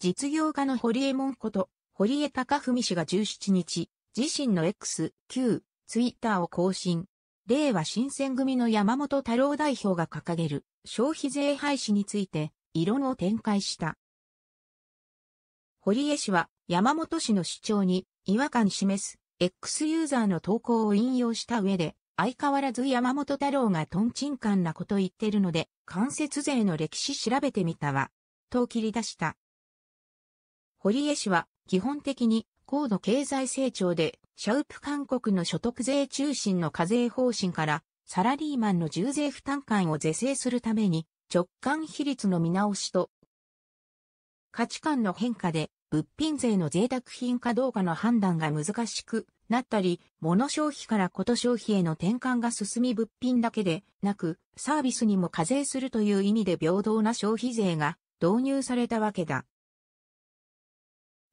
実業家の堀江門こと、堀江貴文氏が17日、自身の X、Q、ツイッターを更新。令和新選組の山本太郎代表が掲げる消費税廃止について、異論を展開した。堀江氏は山本氏の主張に違和感示す X ユーザーの投稿を引用した上で、相変わらず山本太郎がトンチンカンなこと言ってるので、間接税の歴史調べてみたわ。と切り出した。堀江氏は基本的に高度経済成長でシャウプ韓国の所得税中心の課税方針からサラリーマンの重税負担感を是正するために直感比率の見直しと価値観の変化で物品税の贅沢品かどうかの判断が難しくなったり、物消費からこと消費への転換が進み物品だけでなく、サービスにも課税するという意味で平等な消費税が導入されたわけだ。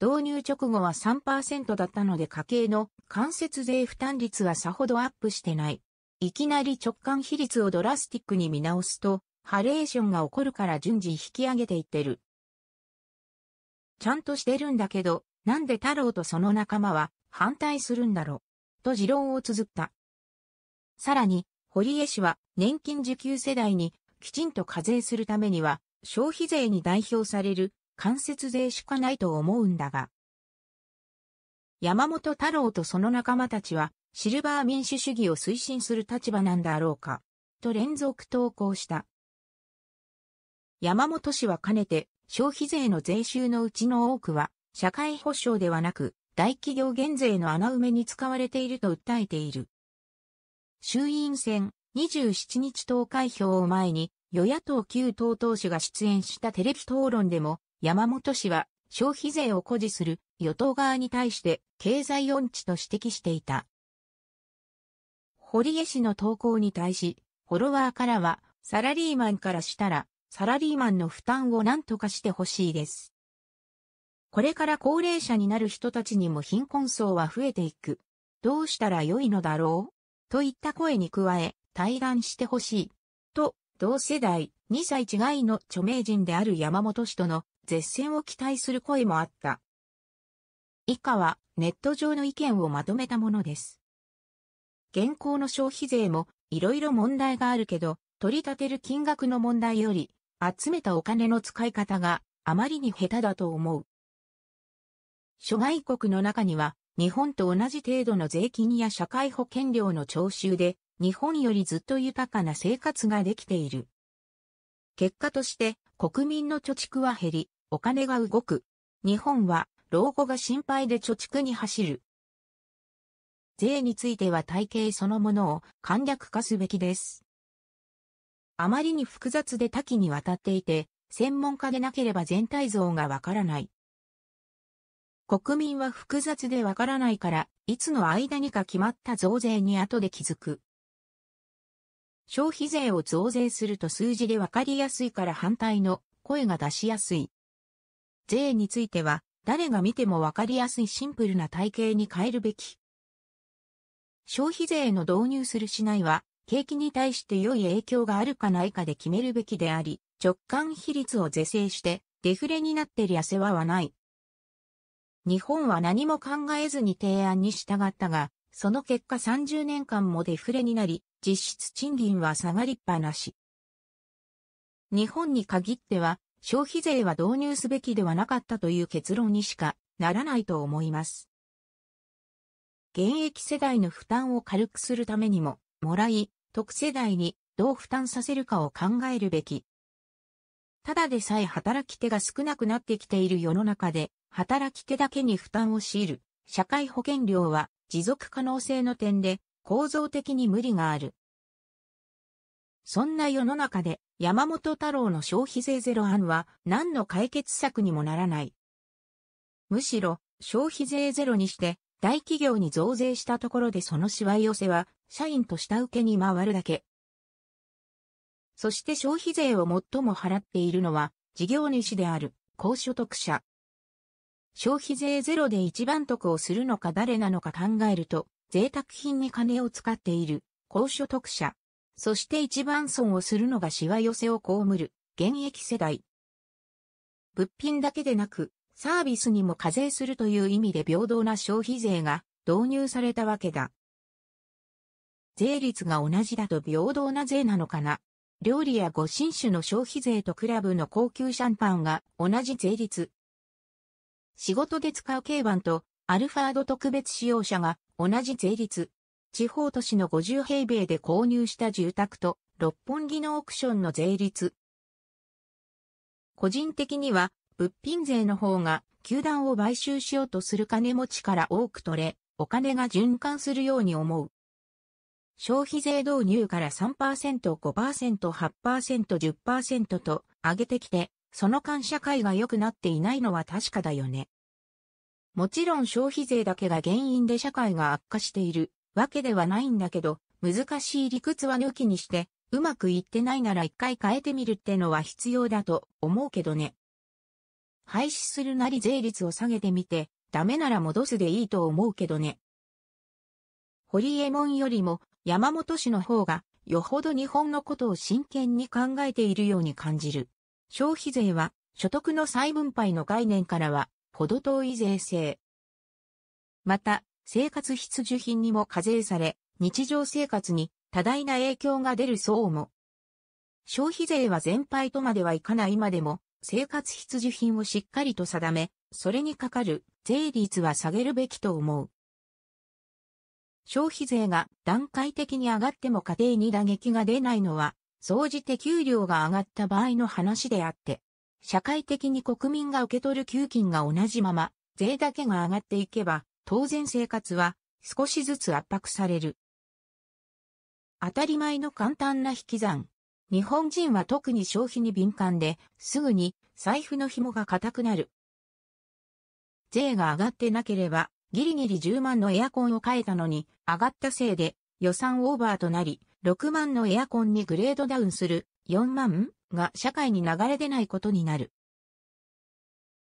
導入直後は3%だったので家計の間接税負担率はさほどアップしてない。いきなり直感比率をドラスティックに見直すと、ハレーションが起こるから順次引き上げていってる。ちゃんとしてるんだけど、なんで太郎とその仲間は反対するんだろう。と持論を綴った。さらに、堀江氏は年金受給世代にきちんと課税するためには消費税に代表される間接税しかないと思うんだが。山本太郎とその仲間たちは、シルバー民主主義を推進する立場なんだろうか、と連続投稿した。山本氏はかねて、消費税の税収のうちの多くは、社会保障ではなく、大企業減税の穴埋めに使われていると訴えている。衆院選27日投開票を前に、与野党旧党党首が出演したテレビ討論でも、山本氏は消費税を誇示する与党側に対して経済音痴と指摘していた。堀江氏の投稿に対し、フォロワーからはサラリーマンからしたらサラリーマンの負担を何とかしてほしいです。これから高齢者になる人たちにも貧困層は増えていく。どうしたらよいのだろうといった声に加え、対談してほしい。と、同世代、2歳違いの著名人である山本氏との絶戦を期待する声もあった。以下はネット上の意見をまとめたものです。現行の消費税もいろいろ問題があるけど、取り立てる金額の問題より、集めたお金の使い方があまりに下手だと思う。諸外国の中には、日本と同じ程度の税金や社会保険料の徴収で、日本よりずっと豊かな生活ができている。結果として、国民の貯蓄は減り、お金が動く。日本は老後が心配で貯蓄に走る。税については体系そのものを簡略化すべきです。あまりに複雑で多岐にわたっていて、専門家でなければ全体像がわからない。国民は複雑でわからないから、いつの間にか決まった増税に後で気づく。消費税を増税すると数字でわかりやすいから反対の声が出しやすい。税については、誰が見てもわかりやすいシンプルな体系に変えるべき。消費税の導入するしないは、景気に対して良い影響があるかないかで決めるべきであり、直感比率を是正して、デフレになってりゃ世話はない。日本は何も考えずに提案に従ったが、その結果30年間もデフレになり、実質賃金は下がりっぱなし。日本に限っては、消費税は導入すべきではなかったという結論にしかならないと思います。現役世代の負担を軽くするためにも、もらい、特世代にどう負担させるかを考えるべき。ただでさえ働き手が少なくなってきている世の中で、働き手だけに負担を強いる、社会保険料は持続可能性の点で構造的に無理がある。そんな世の中で山本太郎の消費税ゼロ案は何の解決策にもならない。むしろ消費税ゼロにして大企業に増税したところでそのしわ寄せは社員と下請けに回るだけ。そして消費税を最も払っているのは事業主である高所得者。消費税ゼロで一番得をするのか誰なのか考えると贅沢品に金を使っている高所得者。そして一番損をするのがしわ寄せを被る、現役世代。物品だけでなく、サービスにも課税するという意味で平等な消費税が導入されたわけだ。税率が同じだと平等な税なのかな料理やご新種の消費税とクラブの高級シャンパンが同じ税率。仕事で使う軽バンとアルファード特別使用者が同じ税率。地方都市の50平米で購入した住宅と、六本木のオークションの税率。個人的には、物品税の方が、球団を買収しようとする金持ちから多く取れ、お金が循環するように思う。消費税導入から3%、5%、8%、10%と上げてきて、その間社会が良くなっていないのは確かだよね。もちろん消費税だけが原因で社会が悪化しているわけではないんだけど、難しい理屈は抜きにして、うまくいってないなら一回変えてみるってのは必要だと思うけどね。廃止するなり税率を下げてみて、ダメなら戻すでいいと思うけどね。堀江門よりも山本氏の方がよほど日本のことを真剣に考えているように感じる。消費税は所得の再分配の概念からはほど遠い税制。また、生活必需品にも課税され、日常生活に多大な影響が出るそうも。消費税は全廃とまではいかないまでも、生活必需品をしっかりと定め、それにかかる税率は下げるべきと思う。消費税が段階的に上がっても家庭に打撃が出ないのは、総じて給料が上がった場合の話であって、社会的に国民が受け取る給金が同じまま、税だけが上がっていけば、当然生活は少しずつ圧迫される。当たり前の簡単な引き算。日本人は特に消費に敏感で、すぐに財布の紐が固くなる。税が上がってなければ、ギリギリ10万のエアコンを買えたのに、上がったせいで予算オーバーとなり、6万のエアコンにグレードダウンする4万が社会に流れ出ないことになる。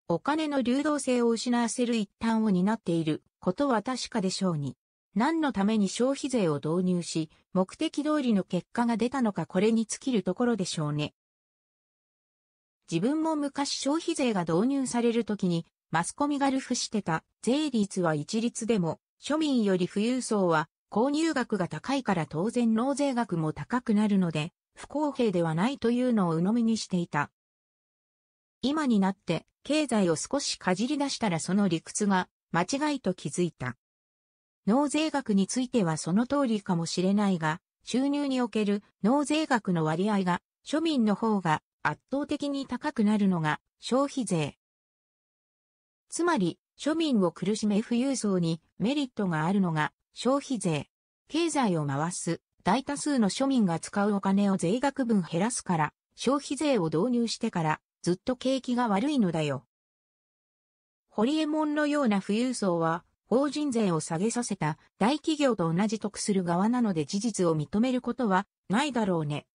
お金の流動性を失わせる一端を担っていることは確かでしょうに。何のために消費税を導入し、目的通りの結果が出たのかこれに尽きるところでしょうね。自分も昔消費税が導入されるときに、マスコミがルフしてた税率は一律でも、庶民より富裕層は購入額が高いから当然納税額も高くなるので、不公平ではないというのを鵜呑みにしていた。今になって経済を少しかじり出したらその理屈が間違いと気づいた。納税額についてはその通りかもしれないが、収入における納税額の割合が庶民の方が圧倒的に高くなるのが消費税。つまり、庶民を苦しめ富裕層にメリットがあるのが消費税。経済を回す大多数の庶民が使うお金を税額分減らすから、消費税を導入してからずっと景気が悪いのだよ。ホリエモンのような富裕層は、法人税を下げさせた大企業と同じ得する側なので事実を認めることはないだろうね。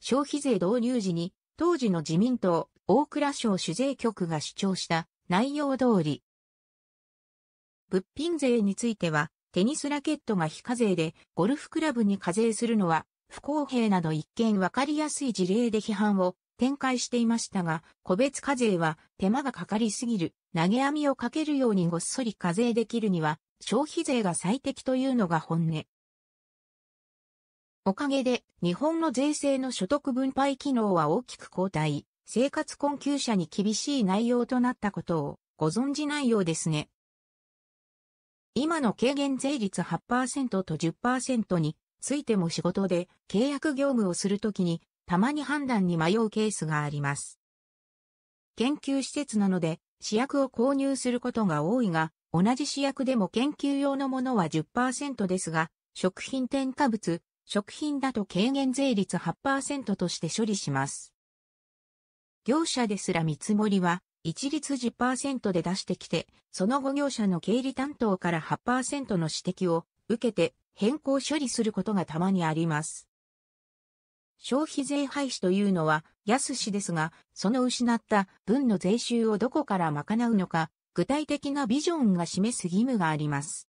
消費税導入時に、当時の自民党、大蔵省主税局が主張した内容通り。物品税については、テニスラケットが非課税で、ゴルフクラブに課税するのは不公平など一見わかりやすい事例で批判を展開していましたが、個別課税は手間がかかりすぎる、投げ網をかけるようにごっそり課税できるには、消費税が最適というのが本音。おかげで、日本の税制の所得分配機能は大きく後退、生活困窮者に厳しい内容となったことをご存じないようですね。今の軽減税率8%と10%についても仕事で契約業務をするときにたまに判断に迷うケースがあります。研究施設なので、試薬を購入することが多いが、同じ試薬でも研究用のものは10%ですが、食品添加物、食品だと軽減税率8%として処理します。業者ですら見積もりは、一律10%で出してきて、その後業者の経理担当から8%の指摘を受けて変更処理することがたまにあります。消費税廃止というのは安しですが、その失った分の税収をどこから賄うのか、具体的なビジョンが示す義務があります。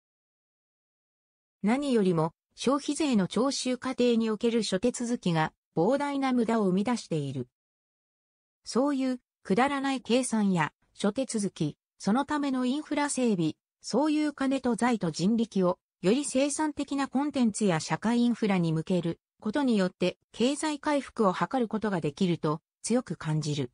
何よりも、消費税の徴収過程における諸手続きが膨大な無駄を生み出している。そういうくだらない計算や諸手続き、そのためのインフラ整備、そういう金と財と人力をより生産的なコンテンツや社会インフラに向けることによって経済回復を図ることができると強く感じる。